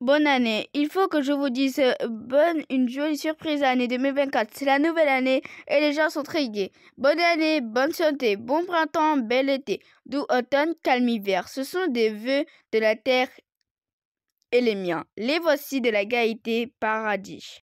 Bonne année. Il faut que je vous dise euh, bonne, une jolie surprise à l'année 2024. C'est la nouvelle année et les gens sont très gais. Bonne année, bonne santé, bon printemps, bel été, doux automne, calme hiver. Ce sont des vœux de la terre et les miens. Les voici de la gaieté paradis.